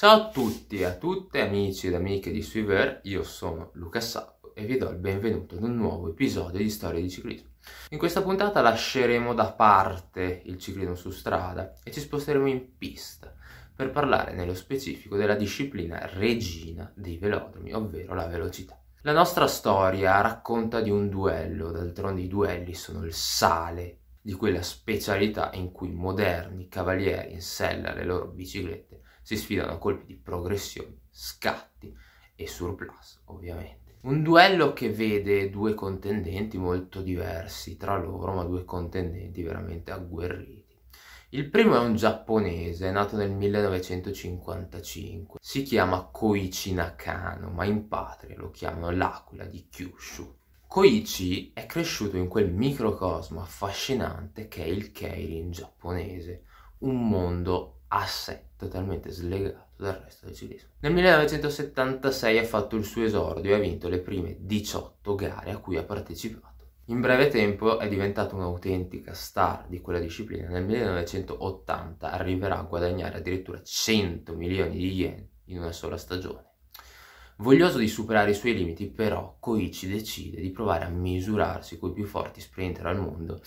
Ciao a tutti e a tutte amici ed amiche di Suiver, io sono Luca Sappo e vi do il benvenuto ad un nuovo episodio di Storia di Ciclismo. In questa puntata lasceremo da parte il ciclismo su strada e ci sposteremo in pista per parlare nello specifico della disciplina regina dei velodromi, ovvero la velocità. La nostra storia racconta di un duello, d'altronde i duelli sono il sale di quella specialità in cui moderni cavalieri in sella le loro biciclette si sfidano a colpi di progressione, scatti e surplus, ovviamente. Un duello che vede due contendenti molto diversi tra loro, ma due contendenti veramente agguerriti. Il primo è un giapponese, nato nel 1955. Si chiama Koichi Nakano, ma in patria lo chiamano l'aquila di Kyushu. Koichi è cresciuto in quel microcosmo affascinante che è il Keirin giapponese, un mondo a sé, totalmente slegato dal resto del ciclismo. Nel 1976 ha fatto il suo esordio e ha vinto le prime 18 gare a cui ha partecipato. In breve tempo è diventato un'autentica star di quella disciplina. Nel 1980 arriverà a guadagnare addirittura 100 milioni di yen in una sola stagione. Voglioso di superare i suoi limiti, però, Koichi decide di provare a misurarsi con i più forti sprinter al mondo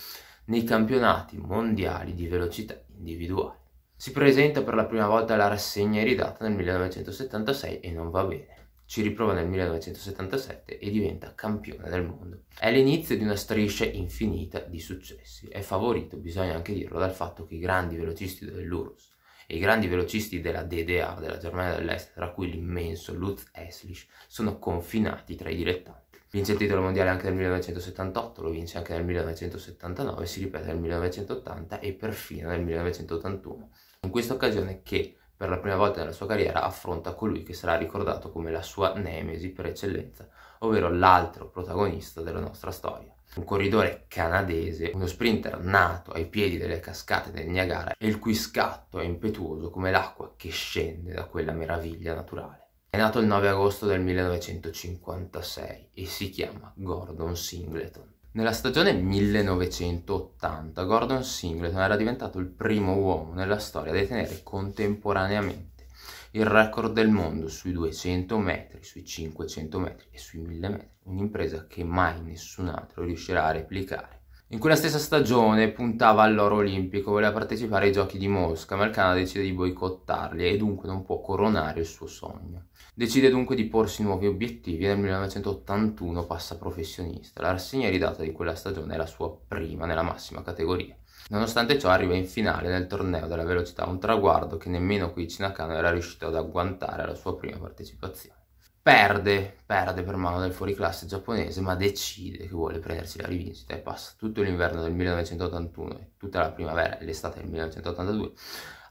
nei campionati mondiali di velocità individuale. Si presenta per la prima volta alla rassegna iridata nel 1976 e non va bene ci riprova nel 1977 e diventa campione del mondo. È l'inizio di una striscia infinita di successi. È favorito, bisogna anche dirlo, dal fatto che i grandi velocisti dell'URSS e i grandi velocisti della DDA, della Germania dell'Est, tra cui l'immenso Lutz Eslich, sono confinati tra i dilettanti. Vince il titolo mondiale anche nel 1978, lo vince anche nel 1979, si ripete nel 1980 e perfino nel 1981 in questa occasione che per la prima volta nella sua carriera affronta colui che sarà ricordato come la sua nemesi per eccellenza, ovvero l'altro protagonista della nostra storia. Un corridore canadese, uno sprinter nato ai piedi delle cascate del Niagara e il cui scatto è impetuoso come l'acqua che scende da quella meraviglia naturale. È nato il 9 agosto del 1956 e si chiama Gordon Singleton. Nella stagione 1980 Gordon Singleton era diventato il primo uomo nella storia a detenere contemporaneamente il record del mondo sui 200 metri, sui 500 metri e sui 1000 metri, un'impresa che mai nessun altro riuscirà a replicare. In quella stessa stagione puntava all'oro olimpico, voleva partecipare ai giochi di Mosca, ma il Canada decide di boicottarli e dunque non può coronare il suo sogno. Decide dunque di porsi nuovi obiettivi e nel 1981 passa professionista. La rassegna ridata di quella stagione è la sua prima nella massima categoria. Nonostante ciò arriva in finale nel torneo della velocità, un traguardo che nemmeno qui Cinacano era riuscito ad agguantare alla sua prima partecipazione. Perde, perde per mano del fuoriclasse giapponese, ma decide che vuole prendersi la rivincita e passa tutto l'inverno del 1981 e tutta la primavera e l'estate del 1982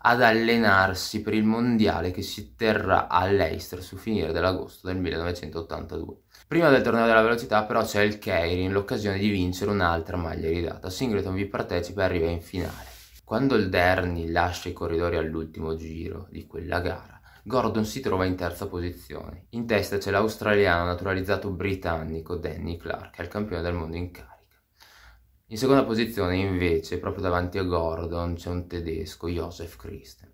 ad allenarsi per il mondiale che si terrà a su finire dell'agosto del 1982. Prima del torneo della velocità però c'è il Keirin, l'occasione di vincere un'altra maglia ridata. Singleton vi partecipa e arriva in finale. Quando il Derni lascia i corridori all'ultimo giro di quella gara, Gordon si trova in terza posizione. In testa c'è l'australiano naturalizzato britannico Danny Clark, che è il campione del mondo in carica. In seconda posizione invece, proprio davanti a Gordon, c'è un tedesco, Josef Christen.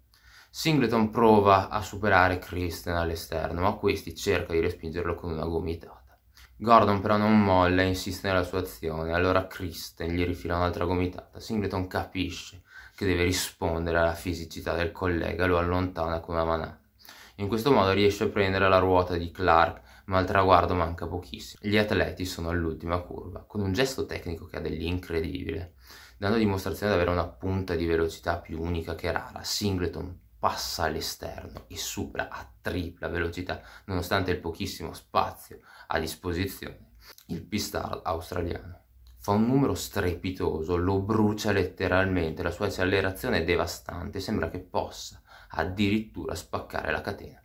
Singleton prova a superare Christen all'esterno, ma questi cerca di respingerlo con una gomitata. Gordon però non molla e insiste nella sua azione, allora Christen gli rifila un'altra gomitata. Singleton capisce che deve rispondere alla fisicità del collega e lo allontana con una manata. In questo modo riesce a prendere la ruota di Clark, ma al traguardo manca pochissimo. Gli atleti sono all'ultima curva, con un gesto tecnico che ha dell'incredibile, dando dimostrazione di avere una punta di velocità più unica che rara. Singleton passa all'esterno e supera a tripla velocità, nonostante il pochissimo spazio a disposizione. Il pistard australiano fa un numero strepitoso, lo brucia letteralmente, la sua accelerazione è devastante, sembra che possa addirittura spaccare la catena.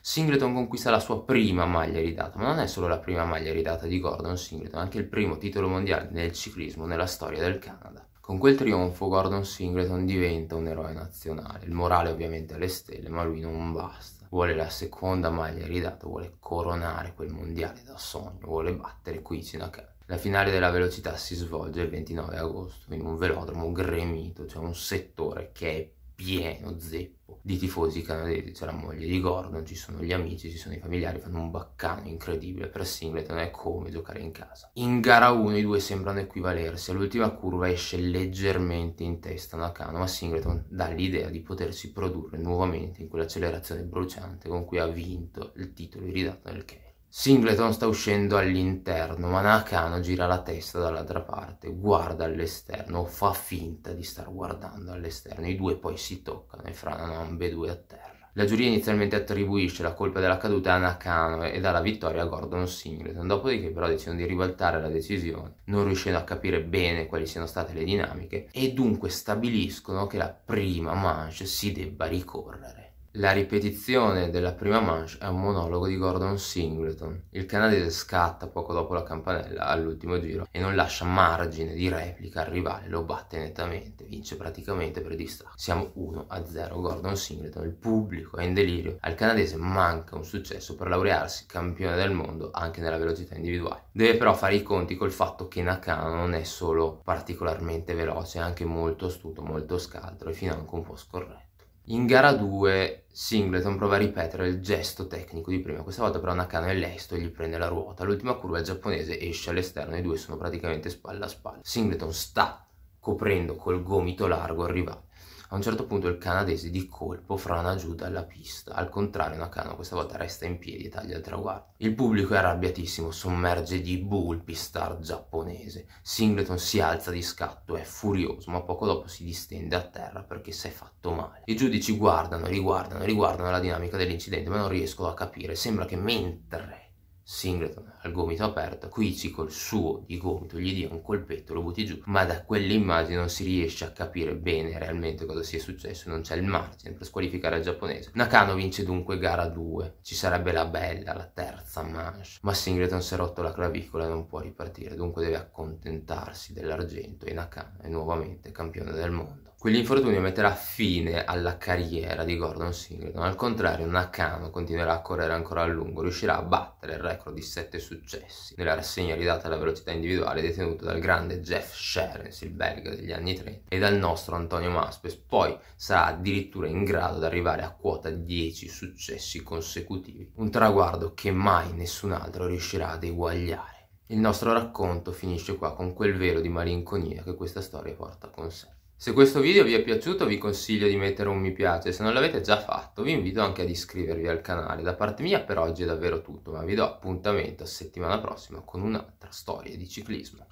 Singleton conquista la sua prima maglia ridata, ma non è solo la prima maglia ridata di Gordon Singleton, anche il primo titolo mondiale nel ciclismo nella storia del Canada. Con quel trionfo Gordon Singleton diventa un eroe nazionale, il morale ovviamente alle stelle, ma lui non basta. Vuole la seconda maglia ridata, vuole coronare quel mondiale da sogno, vuole battere qui in Kichinaka. La finale della velocità si svolge il 29 agosto in un velodromo gremito, cioè un settore che è pieno zeppo di tifosi canadesi, c'è la moglie di Gordon, ci sono gli amici, ci sono i familiari, fanno un baccano incredibile per Singleton, è come giocare in casa. In gara 1 i due sembrano equivalersi, all'ultima curva esce leggermente in testa Nakano, ma Singleton dà l'idea di potersi produrre nuovamente in quell'accelerazione bruciante con cui ha vinto il titolo iridato nel Kenya. Singleton sta uscendo all'interno, ma Nakano gira la testa dall'altra parte, guarda all'esterno, fa finta di star guardando all'esterno. I due poi si toccano e franano ambedue a terra. La giuria inizialmente attribuisce la colpa della caduta a Nakano e dà la vittoria a Gordon Singleton, dopodiché però decidono di ribaltare la decisione, non riuscendo a capire bene quali siano state le dinamiche, e dunque stabiliscono che la prima manche si debba ricorrere. La ripetizione della prima manche è un monologo di Gordon Singleton. Il canadese scatta poco dopo la campanella all'ultimo giro e non lascia margine di replica al rivale, lo batte nettamente, vince praticamente per distacco. Siamo 1-0 Gordon Singleton, il pubblico è in delirio. Al canadese manca un successo per laurearsi campione del mondo anche nella velocità individuale. Deve però fare i conti col fatto che Nakano non è solo particolarmente veloce, è anche molto astuto, molto scaltro e financo un po' scorretto. In gara 2 Singleton prova a ripetere il gesto tecnico di prima, questa volta però Nakano è lesto e gli prende la ruota. L'ultima curva il giapponese esce all'esterno e i due sono praticamente spalla a spalla. Singleton sta coprendo col gomito largo il rivale. A un certo punto il canadese di colpo frana giù dalla pista, al contrario Nakano questa volta resta in piedi e taglia il traguardo. Il pubblico è arrabbiatissimo, sommerge di bu star giapponese. Singleton si alza di scatto, è furioso, ma poco dopo si distende a terra perché si è fatto male. I giudici guardano, riguardano, riguardano la dinamica dell'incidente, ma non riescono a capire. Sembra che mentre Singleton al gomito aperto, Quici col suo di gomito gli dia un colpetto, lo butti giù, ma da quell'immagine non si riesce a capire bene realmente cosa sia successo, non c'è il margine per squalificare il giapponese. Nakano vince dunque gara 2, ci sarebbe la bella, la terza manche, ma Singleton si è rotto la clavicola e non può ripartire, dunque deve accontentarsi dell'argento e Nakano è nuovamente campione del mondo. Quell'infortunio metterà fine alla carriera di Gordon Singleton, al contrario Nakano continuerà a correre ancora a lungo, riuscirà a battere il record di 7 successi nella rassegna ridata alla velocità individuale detenuta dal grande Jeff Scherens, il belga degli anni 30, e dal nostro Antonio Maspes, poi sarà addirittura in grado di arrivare a quota 10 successi consecutivi, un traguardo che mai nessun altro riuscirà ad eguagliare. Il nostro racconto finisce qua con quel velo di malinconia che questa storia porta con sé. Se questo video vi è piaciuto vi consiglio di mettere un mi piace, se non l'avete già fatto vi invito anche ad iscrivervi al canale. Da parte mia per oggi è davvero tutto, ma vi do appuntamento settimana prossima con un'altra storia di ciclismo.